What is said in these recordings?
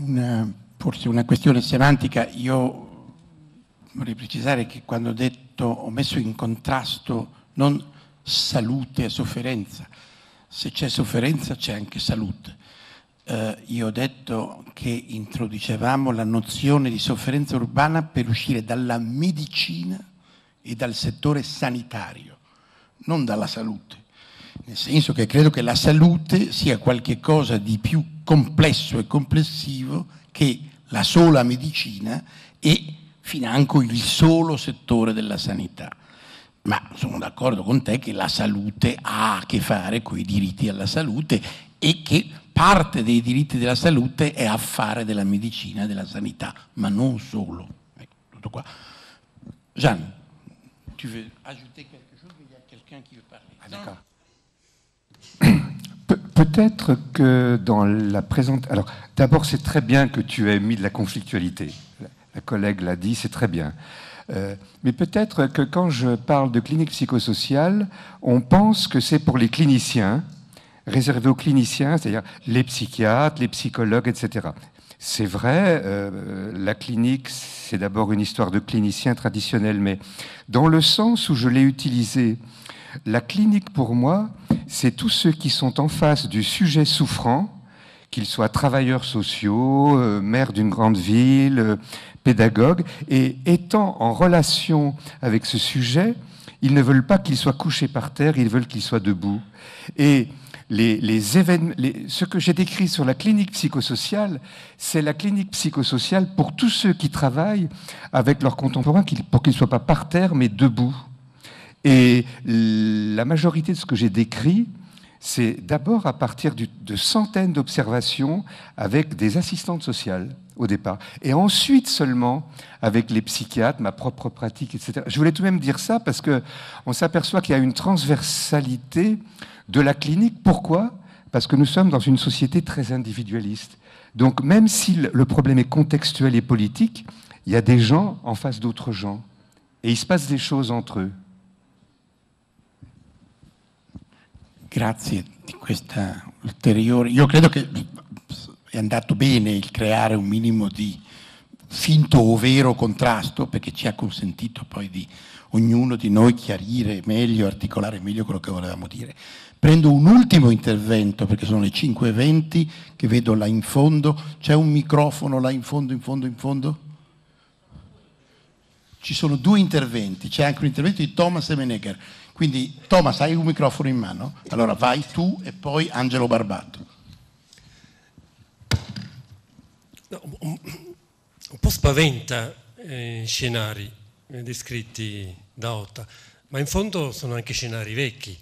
una, forse una questione semantica, io vorrei precisare che quando ho detto ho messo in contrasto non salute e sofferenza, se c'è sofferenza c'è anche salute. Eh, io ho detto che introducevamo la nozione di sofferenza urbana per uscire dalla medicina e dal settore sanitario, non dalla salute, nel senso che credo che la salute sia qualche cosa di più complesso e complessivo che la sola medicina e financo il solo settore della sanità. Ma sono d'accordo con te che la salute ha a che fare con i diritti alla salute e che parte dei diritti della salute è affare della medicina e della sanità, ma non solo. Ecco, tutto qua. Jeanne, tu vuoi aggiungere qualcosa? chose Il y a quelqu'un qui veut parler. Ah, Peut-être que dans la présentation. Alors, d'abord, c'est très bien que tu aies mis de la conflictualité. La collègue l'a dit, c'est très bien. Euh, mais peut-être que quand je parle de clinique psychosociale, on pense que c'est pour les cliniciens, réservé aux cliniciens, c'est-à-dire les psychiatres, les psychologues, etc. C'est vrai, euh, la clinique, c'est d'abord une histoire de clinicien traditionnel, mais dans le sens où je l'ai utilisé la clinique, pour moi, c'est tous ceux qui sont en face du sujet souffrant, qu'ils soient travailleurs sociaux, euh, maires d'une grande ville, euh, pédagogues, et étant en relation avec ce sujet, ils ne veulent pas qu'il soit couché par terre, ils veulent qu'il soit debout. Et les, ce que j'ai décrit sur la clinique psychosociale, c'est la clinique psychosociale pour tous ceux qui travaillent avec leurs contemporains, pour qu'ils ne soient pas par terre, mais debout. Et la majorité de ce que j'ai décrit, c'est d'abord à partir de centaines d'observations avec des assistantes sociales au départ, et ensuite seulement avec les psychiatres, ma propre pratique, etc. Je voulais tout de même dire ça parce qu'on s'aperçoit qu'il y a une transversalité de la clinique. Pourquoi Parce que nous sommes dans une société très individualiste. Donc même si le problème est contextuel et politique, il y a des gens en face d'autres gens, et il se passe des choses entre eux. Grazie di questa ulteriore. Io credo che è andato bene il creare un minimo di finto o vero contrasto perché ci ha consentito poi di ognuno di noi chiarire meglio, articolare meglio quello che volevamo dire. Prendo un ultimo intervento perché sono le 5.20 che vedo là in fondo. C'è un microfono là in fondo, in fondo, in fondo? Ci sono due interventi, c'è anche un intervento di Thomas Menegger. Quindi Thomas, hai un microfono in mano? Allora vai tu e poi Angelo Barbato. No, un po' spaventa eh, scenari eh, descritti da Otta, ma in fondo sono anche scenari vecchi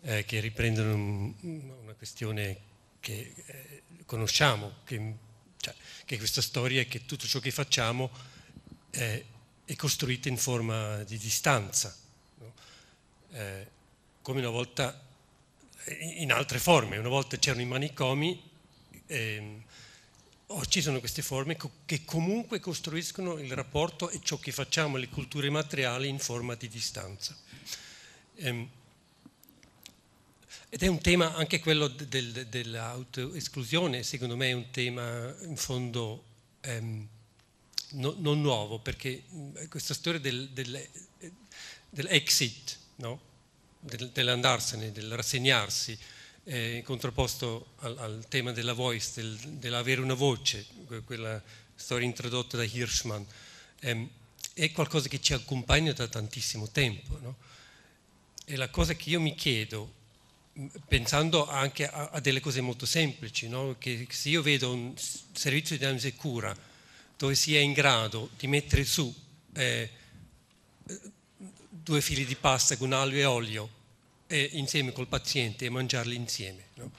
eh, che riprendono una questione che eh, conosciamo, che, cioè, che, questa storia è che tutto ciò che facciamo eh, è costruito in forma di distanza. No? Eh, come una volta eh, in altre forme, una volta c'erano i manicomi, eh, oggi sono queste forme che comunque costruiscono il rapporto e ciò che facciamo, le culture materiali in forma di distanza. Eh, ed è un tema anche quello del, del, dell'autoesclusione, secondo me è un tema in fondo ehm, no, non nuovo, perché mm, questa storia del, dell'exit eh, no? dell'andarsene, del rassegnarsi, eh, contrapposto al, al, tema della voice, del, dell'avere una voce, quella storia introdotta da Hirschman, eh, è qualcosa che ci accompagna da tantissimo tempo. No? E la cosa che io mi chiedo, pensando anche a, a delle cose molto semplici, no? che se io vedo un servizio di analisi e cura dove si è in grado di mettere su eh, due fili di pasta con aglio e olio e insieme col paziente e mangiarli insieme. No?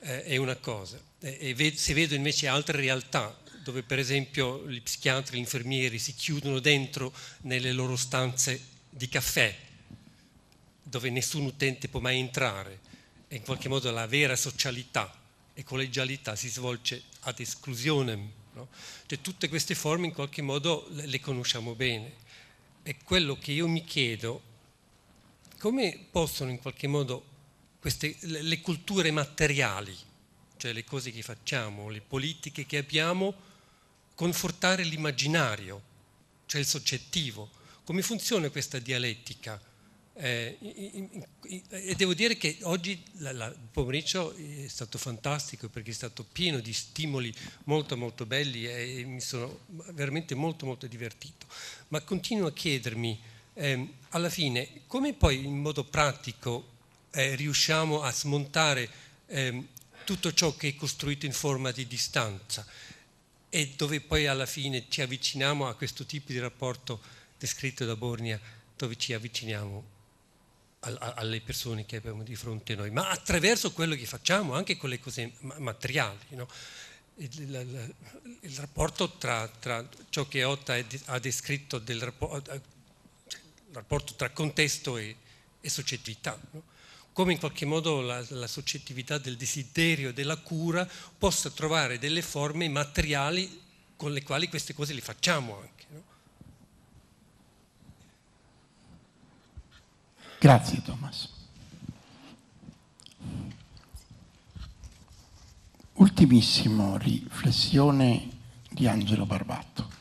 Eh, è una cosa. Eh, e, e, se vedo invece altre realtà dove per esempio gli psichiatri, gli infermieri si chiudono dentro nelle loro stanze di caffè, dove nessun utente può mai entrare, e in qualche modo la vera socialità e collegialità si svolge ad esclusione. No? Cioè, tutte queste forme in qualche modo le conosciamo bene è quello che io mi chiedo, come possono in qualche modo queste, le culture materiali, cioè le cose che facciamo, le politiche che abbiamo, confortare l'immaginario, cioè il soggettivo? Come funziona questa dialettica? Eh, e devo dire che oggi il pomeriggio è stato fantastico perché è stato pieno di stimoli molto molto belli e, mi sono veramente molto molto divertito. Ma continuo a chiedermi eh, alla fine come poi in modo pratico eh, riusciamo a smontare ehm, tutto ciò che è costruito in forma di distanza e dove poi alla fine ci avviciniamo a questo tipo di rapporto descritto da Bornia dove ci avviciniamo alle persone che abbiamo di fronte a noi, ma attraverso quello che facciamo, anche con le cose materiali. No? Il, il, il, rapporto tra, tra, ciò che Otta ha descritto, del rapporto, eh, cioè, il rapporto tra contesto e, e soggettività, no? come in qualche modo la, la soggettività del desiderio, della cura, possa trovare delle forme materiali con le quali queste cose le facciamo anche. No? Grazie Thomas. Ultimissimo riflessione di Angelo Barbato.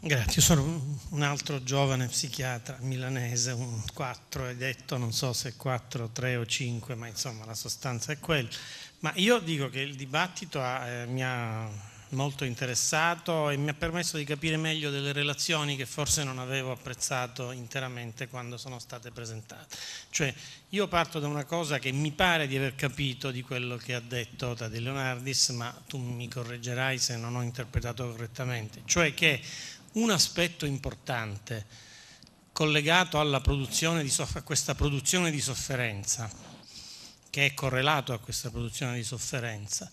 Grazie, sono un altro giovane psichiatra milanese, un 4 è detto, non so se 4, 3 o 5, ma insomma la sostanza è quella. Ma io dico che il dibattito ha, eh, mi ha molto interessato e mi ha permesso di capire meglio delle relazioni che forse non avevo apprezzato interamente quando sono state presentate. Cioè, io parto da una cosa che mi pare di aver capito di quello che ha detto Tade Leonardis, ma tu mi correggerai se non ho interpretato correttamente, cioè che un aspetto importante collegato alla produzione di a questa produzione di sofferenza, che è correlato a questa produzione di sofferenza,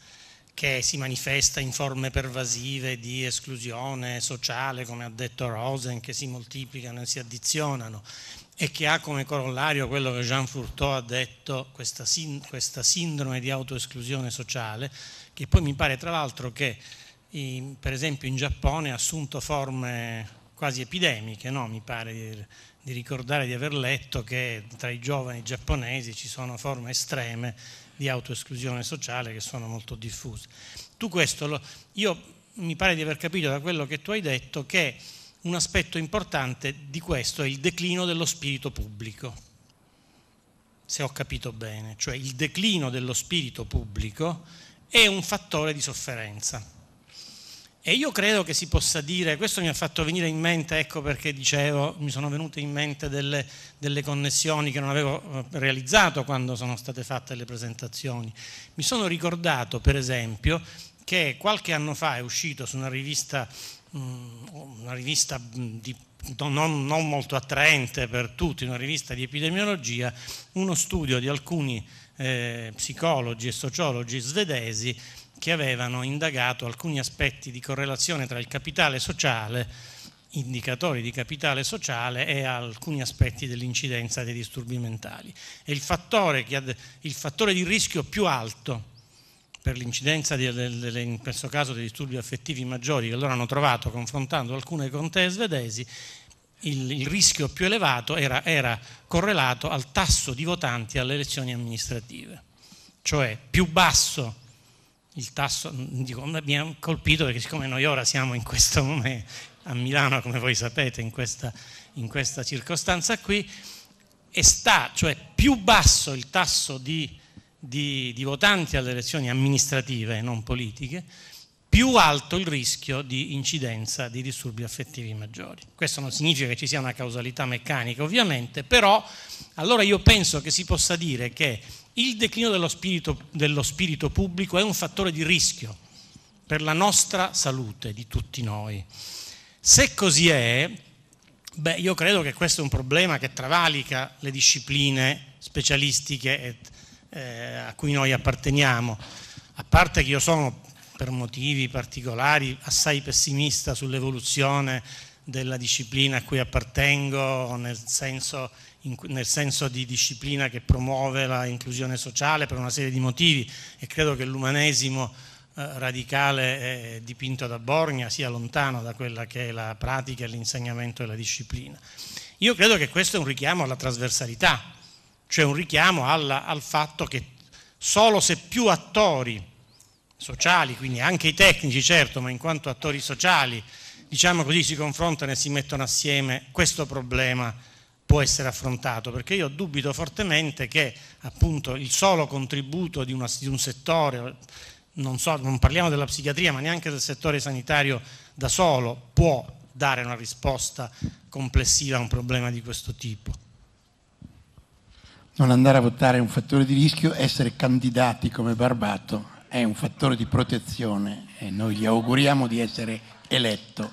che si manifesta in forme pervasive di esclusione sociale, come ha detto Rosen, che si moltiplicano e si addizionano e che ha come corollario quello che Jean Fourteau ha detto, questa, sind questa sindrome di autoesclusione sociale, che poi mi pare tra l'altro che in, per esempio in Giappone ha assunto forme quasi epidemiche, no? mi pare di, di ricordare di aver letto che tra i giovani giapponesi ci sono forme estreme di autoesclusione sociale che sono molto diffuse. Tu questo, lo, io mi pare di aver capito da quello che tu hai detto che un aspetto importante di questo è il declino dello spirito pubblico, se ho capito bene, cioè il declino dello spirito pubblico è un fattore di sofferenza. E io credo che si possa dire, questo mi ha fatto venire in mente, ecco perché dicevo, mi sono venute in mente delle, delle, connessioni che non avevo eh, realizzato quando sono state fatte le presentazioni. Mi sono ricordato, per esempio, che qualche anno fa è uscito su una rivista, mm, una rivista mm, di, non, non molto attraente per tutti, una rivista di epidemiologia, uno studio di alcuni eh, psicologi e sociologi svedesi che avevano indagato alcuni aspetti di correlazione tra il capitale sociale, indicatori di capitale sociale e alcuni aspetti dell'incidenza dei disturbi mentali. E il fattore, ha, il fattore di rischio più alto per l'incidenza, in questo caso, dei disturbi affettivi maggiori che loro hanno trovato confrontando alcune contee svedesi, il, il rischio più elevato era, era correlato al tasso di votanti alle elezioni amministrative, cioè più basso il tasso, dico, mi ha colpito perché siccome noi ora siamo in questo momento a Milano, come voi sapete, in questa, in questa circostanza qui, e sta, cioè più basso il tasso di, di, di votanti alle elezioni amministrative, non politiche, più alto il rischio di incidenza di disturbi affettivi maggiori. Questo non significa che ci sia una causalità meccanica, ovviamente, però allora io penso che si possa dire che il declino dello spirito, dello spirito pubblico è un fattore di rischio per la nostra salute, di tutti noi. Se così è, beh, io credo che questo è un problema che travalica le discipline specialistiche eh, a cui noi apparteniamo. A parte che io sono per motivi particolari assai pessimista sull'evoluzione della disciplina a cui appartengo, nel senso, in, nel senso di disciplina che promuove l'inclusione sociale per una serie di motivi e credo che l'umanesimo eh, radicale dipinto da Borgna sia lontano da quella che è la pratica e l'insegnamento della disciplina. Io credo che questo è un richiamo alla trasversalità, cioè un richiamo alla, al fatto che solo se più attori sociali, quindi anche i tecnici certo, ma in quanto attori sociali, diciamo così, si confrontano e si mettono assieme, questo problema può essere affrontato, perché io dubito fortemente che appunto il solo contributo di, una, di un settore, non, so, non parliamo della psichiatria, ma neanche del settore sanitario da solo, può dare una risposta complessiva a un problema di questo tipo. Non andare a votare è un fattore di rischio, essere candidati come Barbato è un fattore di protezione e noi gli auguriamo di essere eletto.